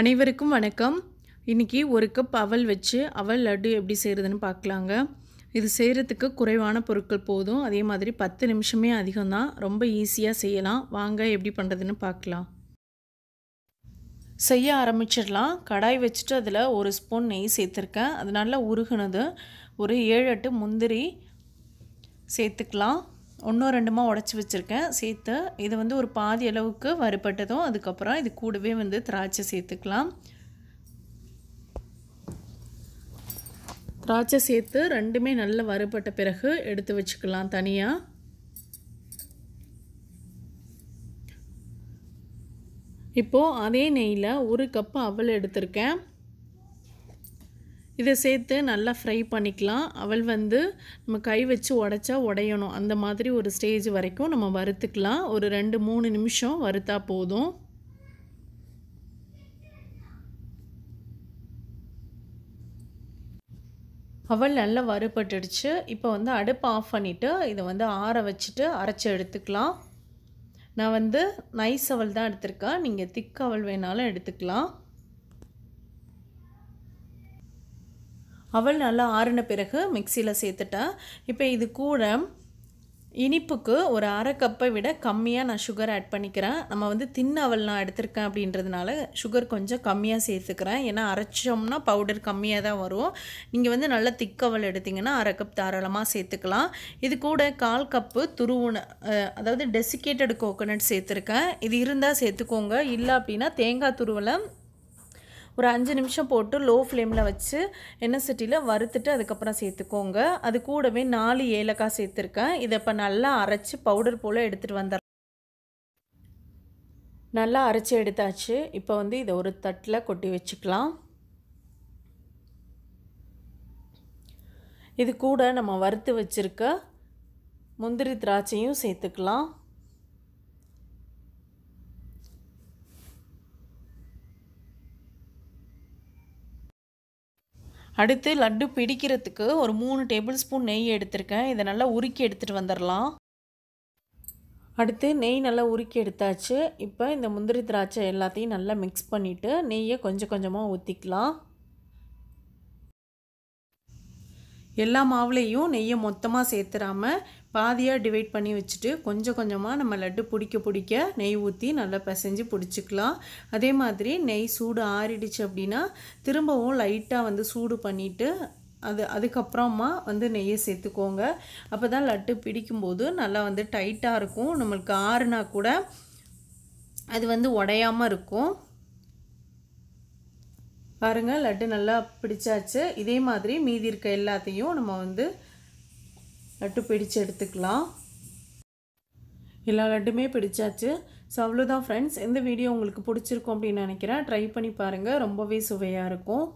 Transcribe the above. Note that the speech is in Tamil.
அனைவருக்கும் வணக்கம் இன்றைக்கி ஒரு கப் அவல் வச்சு அவல் லட்டு எப்படி செய்கிறதுன்னு பார்க்கலாங்க இது செய்கிறதுக்கு குறைவான பொருட்கள் போதும் அதே மாதிரி பத்து நிமிஷமே அதிகம்தான் ரொம்ப ஈஸியாக செய்யலாம் வாங்க எப்படி பண்ணுறதுன்னு பார்க்கலாம் செய்ய ஆரம்பிச்சிடலாம் கடாய் வச்சுட்டு அதில் ஒரு ஸ்பூன் நெய் சேர்த்துருக்கேன் அது நல்லா உருகுனது ஒரு ஏழு எட்டு முந்திரி சேர்த்துக்கலாம் ஒன்றும் ரெண்டுமா உடச்சி வச்சுருக்கேன் சேர்த்து இது வந்து ஒரு பாதி அளவுக்கு வறுபட்டதும் அதுக்கப்புறம் இது கூடவே வந்து திராட்சை சேர்த்துக்கலாம் திராட்சை சேர்த்து ரெண்டுமே நல்ல வறுபட்ட பிறகு எடுத்து வச்சுக்கலாம் தனியாக இப்போது அதே நெய்யில் ஒரு கப்பு அவல் எடுத்திருக்கேன் இதை சேர்த்து நல்லா ஃப்ரை பண்ணிக்கலாம் அவள் வந்து நம்ம கை வச்சு உடச்சா உடையணும் அந்த மாதிரி ஒரு ஸ்டேஜ் வரைக்கும் நம்ம வறுத்துக்கலாம் ஒரு ரெண்டு மூணு நிமிஷம் வறுத்தா போதும் அவள் நல்லா வறுபட்டுடுச்சு இப்போ வந்து அடுப்பு ஆஃப் பண்ணிவிட்டு இதை வந்து ஆற வச்சுட்டு அரைச்சி எடுத்துக்கலாம் நான் வந்து நைஸ் அவள் தான் எடுத்திருக்கேன் நீங்கள் திக் அவள் வேணாலும் எடுத்துக்கலாம் அவள் நல்லா ஆறின பிறகு மிக்சியில் சேர்த்துட்டா இப்போ இது கூட இனிப்புக்கு ஒரு அரை கப்பை விட கம்மியாக நான் சுகர் ஆட் பண்ணிக்கிறேன் நம்ம வந்து தின் அவள் நான் எடுத்திருக்கேன் அப்படின்றதுனால சுகர் கொஞ்சம் கம்மியாக சேர்த்துக்கிறேன் ஏன்னா அரைச்சோம்னா பவுடர் கம்மியாக தான் வரும் நீங்கள் வந்து நல்லா அவள் எடுத்திங்கன்னா அரை கப் தாராளமாக சேர்த்துக்கலாம் இது கூட கால் கப்பு துருவுன அதாவது டெசிகேட்டட் கோகோனட் சேர்த்துருக்கேன் இது இருந்தால் சேர்த்துக்கோங்க இல்லை அப்படின்னா தேங்காய் துருவலை ஒரு அஞ்சு நிமிஷம் போட்டு லோ ஃப்ளேமில் வச்சு எண்ணெய் சட்டியில் வறுத்துட்டு அதுக்கப்புறம் சேர்த்துக்கோங்க அது கூடவே நாலு ஏலக்காய் சேர்த்துருக்கேன் இதை இப்போ நல்லா அரைச்சி பவுடர் போல் எடுத்துகிட்டு வந்துடுறேன் நல்லா அரைச்சி எடுத்தாச்சு இப்போ வந்து இதை ஒரு தட்டில் கொட்டி வச்சுக்கலாம் இது கூட நம்ம வறுத்து வச்சுருக்க முந்திரி திராட்சையும் சேர்த்துக்கலாம் அடுத்து லட்டு பிடிக்கிறதுக்கு ஒரு மூணு டேபிள் ஸ்பூன் நெய் எடுத்திருக்கேன் இதை நல்லா உருக்கி எடுத்துகிட்டு வந்துடலாம் அடுத்து நெய் நல்லா உருக்கி எடுத்தாச்சு இப்போ இந்த முந்திரி திராட்சை எல்லாத்தையும் நல்லா மிக்ஸ் பண்ணிவிட்டு நெய்யை கொஞ்சம் கொஞ்சமாக ஊற்றிக்கலாம் எல்லா மாவுலேயும் நெய்யை மொத்தமாக சேர்த்துறாமல் பாதியாக டிவைட் பண்ணி வச்சுட்டு கொஞ்சம் கொஞ்சமாக நம்ம லட்டு பிடிக்க பிடிக்க நெய் ஊற்றி நல்லா பிசைஞ்சு பிடிச்சிக்கலாம் அதே மாதிரி நெய் சூடு ஆறிடுச்சு அப்படின்னா திரும்பவும் லைட்டாக வந்து சூடு பண்ணிவிட்டு அது அதுக்கப்புறமா வந்து நெய்யை சேர்த்துக்கோங்க அப்போ தான் லட்டு பிடிக்கும்போது நல்லா வந்து டைட்டாக இருக்கும் நம்மளுக்கு ஆறுனா கூட அது வந்து உடையாமல் இருக்கும் பாருங்கள் லட்டு நல்லா பிடிச்சாச்சு இதே மாதிரி மீதி இருக்க எல்லாத்தையும் நம்ம வந்து லட்டு பிடிச்சு எடுத்துக்கலாம் எல்லா லட்டுமே பிடிச்சாச்சு ஸோ அவ்வளோதான் ஃப்ரெண்ட்ஸ் இந்த வீடியோ உங்களுக்கு பிடிச்சிருக்கும் அப்படின்னு நினைக்கிறேன் ட்ரை பண்ணி பாருங்கள் ரொம்பவே சுவையாக இருக்கும்